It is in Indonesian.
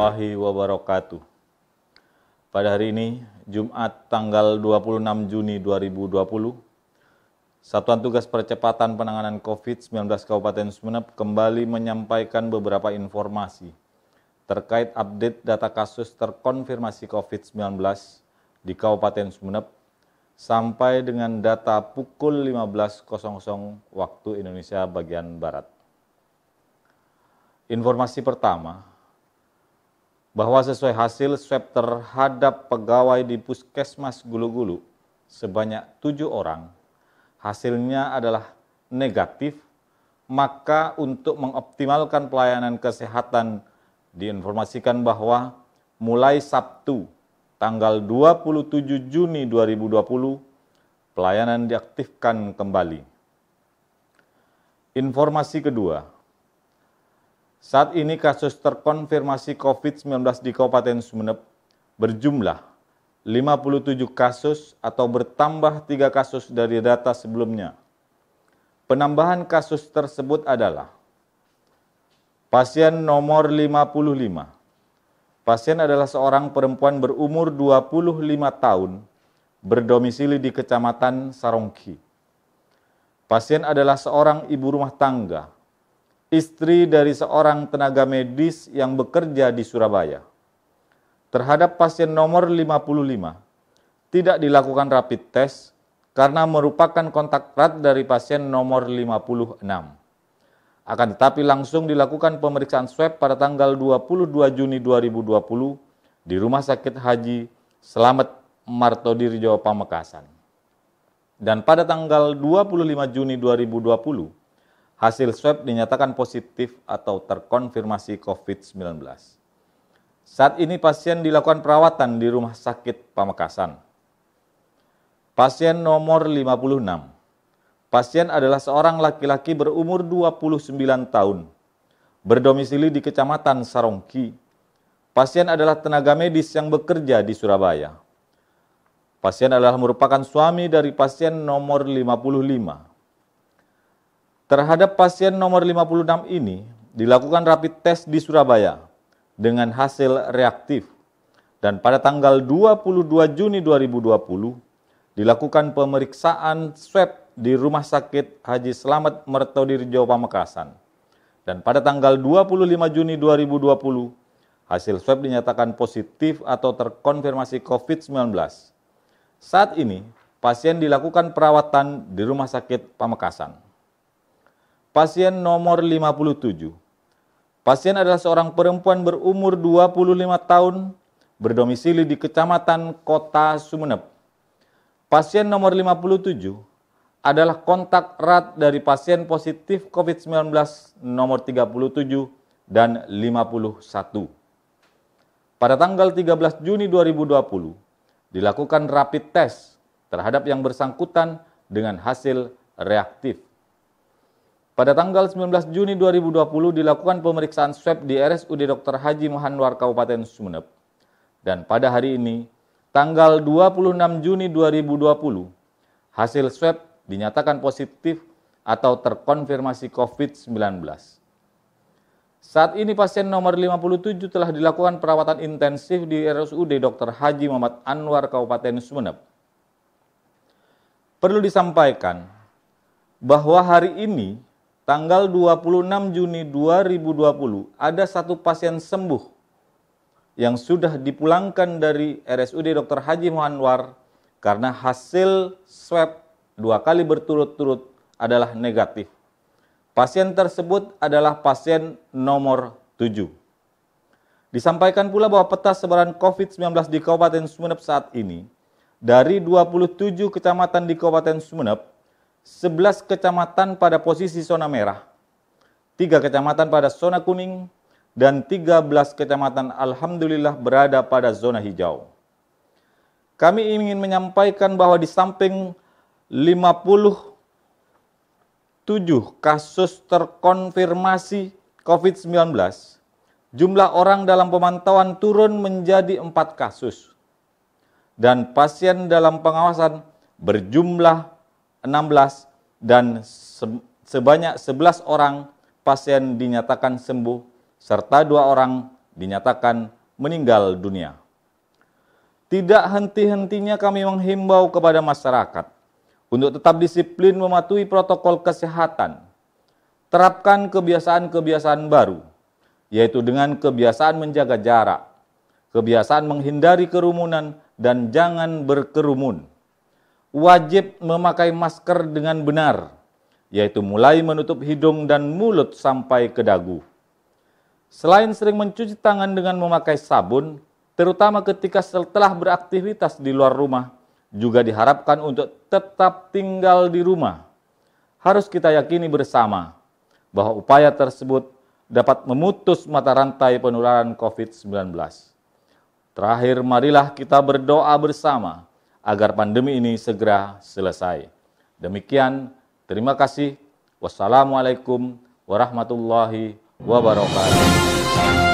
warahmatullahi wabarakatuh. Pada hari ini, Jumat tanggal 26 Juni 2020, Satuan Tugas Percepatan Penanganan COVID-19 Kabupaten Sumeneb kembali menyampaikan beberapa informasi terkait update data kasus terkonfirmasi COVID-19 di Kabupaten Sumeneb sampai dengan data pukul 15.00 waktu Indonesia bagian Barat. Informasi pertama, bahwa sesuai hasil swab terhadap pegawai di Puskesmas Gulu-Gulu sebanyak tujuh orang, hasilnya adalah negatif, maka untuk mengoptimalkan pelayanan kesehatan diinformasikan bahwa mulai Sabtu tanggal 27 Juni 2020 pelayanan diaktifkan kembali. Informasi kedua, saat ini kasus terkonfirmasi COVID-19 di Kabupaten Sumeneb berjumlah 57 kasus atau bertambah 3 kasus dari data sebelumnya. Penambahan kasus tersebut adalah pasien nomor 55. Pasien adalah seorang perempuan berumur 25 tahun berdomisili di Kecamatan Sarongki. Pasien adalah seorang ibu rumah tangga istri dari seorang tenaga medis yang bekerja di Surabaya. Terhadap pasien nomor 55, tidak dilakukan rapid test karena merupakan kontak erat dari pasien nomor 56. Akan tetapi langsung dilakukan pemeriksaan swab pada tanggal 22 Juni 2020 di Rumah Sakit Haji Selamat Martodirjo Pamekasan. Dan pada tanggal 25 Juni 2020, hasil swab dinyatakan positif atau terkonfirmasi COVID-19. Saat ini pasien dilakukan perawatan di Rumah Sakit Pamekasan. Pasien nomor 56. Pasien adalah seorang laki-laki berumur 29 tahun, berdomisili di Kecamatan Sarongki. Pasien adalah tenaga medis yang bekerja di Surabaya. Pasien adalah merupakan suami dari pasien nomor 55 Terhadap pasien nomor 56 ini dilakukan rapid test di Surabaya dengan hasil reaktif dan pada tanggal 22 Juni 2020 dilakukan pemeriksaan swab di Rumah Sakit Haji Slamet Mertodirjo Pamekasan. Dan pada tanggal 25 Juni 2020 hasil swab dinyatakan positif atau terkonfirmasi COVID-19. Saat ini pasien dilakukan perawatan di Rumah Sakit Pamekasan. Pasien nomor 57. Pasien adalah seorang perempuan berumur 25 tahun, berdomisili di Kecamatan Kota Sumeneb. Pasien nomor 57 adalah kontak erat dari pasien positif COVID-19 nomor 37 dan 51. Pada tanggal 13 Juni 2020, dilakukan rapid test terhadap yang bersangkutan dengan hasil reaktif. Pada tanggal 19 Juni 2020 dilakukan pemeriksaan swab di RSUD Dr. Haji Mohanwar Kabupaten Sumeneb. Dan pada hari ini, tanggal 26 Juni 2020, hasil swab dinyatakan positif atau terkonfirmasi COVID-19. Saat ini pasien nomor 57 telah dilakukan perawatan intensif di RSUD Dr. Haji Muhammad Anwar Kabupaten Sumeneb. Perlu disampaikan bahwa hari ini tanggal 26 Juni 2020 ada satu pasien sembuh yang sudah dipulangkan dari RSUD Dr. Haji Muhanwar karena hasil swab dua kali berturut-turut adalah negatif. Pasien tersebut adalah pasien nomor 7. Disampaikan pula bahwa peta sebaran COVID-19 di Kabupaten Sumeneb saat ini dari 27 kecamatan di Kabupaten Sumeneb 11 kecamatan pada posisi zona merah, 3 kecamatan pada zona kuning, dan 13 kecamatan alhamdulillah berada pada zona hijau. Kami ingin menyampaikan bahwa di samping 57 kasus terkonfirmasi COVID-19, jumlah orang dalam pemantauan turun menjadi 4 kasus. Dan pasien dalam pengawasan berjumlah 16 dan sebanyak 11 orang pasien dinyatakan sembuh serta dua orang dinyatakan meninggal dunia. Tidak henti-hentinya kami menghimbau kepada masyarakat untuk tetap disiplin mematuhi protokol kesehatan. Terapkan kebiasaan-kebiasaan baru, yaitu dengan kebiasaan menjaga jarak, kebiasaan menghindari kerumunan, dan jangan berkerumun wajib memakai masker dengan benar, yaitu mulai menutup hidung dan mulut sampai ke dagu. Selain sering mencuci tangan dengan memakai sabun, terutama ketika setelah beraktivitas di luar rumah, juga diharapkan untuk tetap tinggal di rumah. Harus kita yakini bersama bahwa upaya tersebut dapat memutus mata rantai penularan COVID-19. Terakhir, marilah kita berdoa bersama agar pandemi ini segera selesai. Demikian, terima kasih. Wassalamualaikum warahmatullahi wabarakatuh.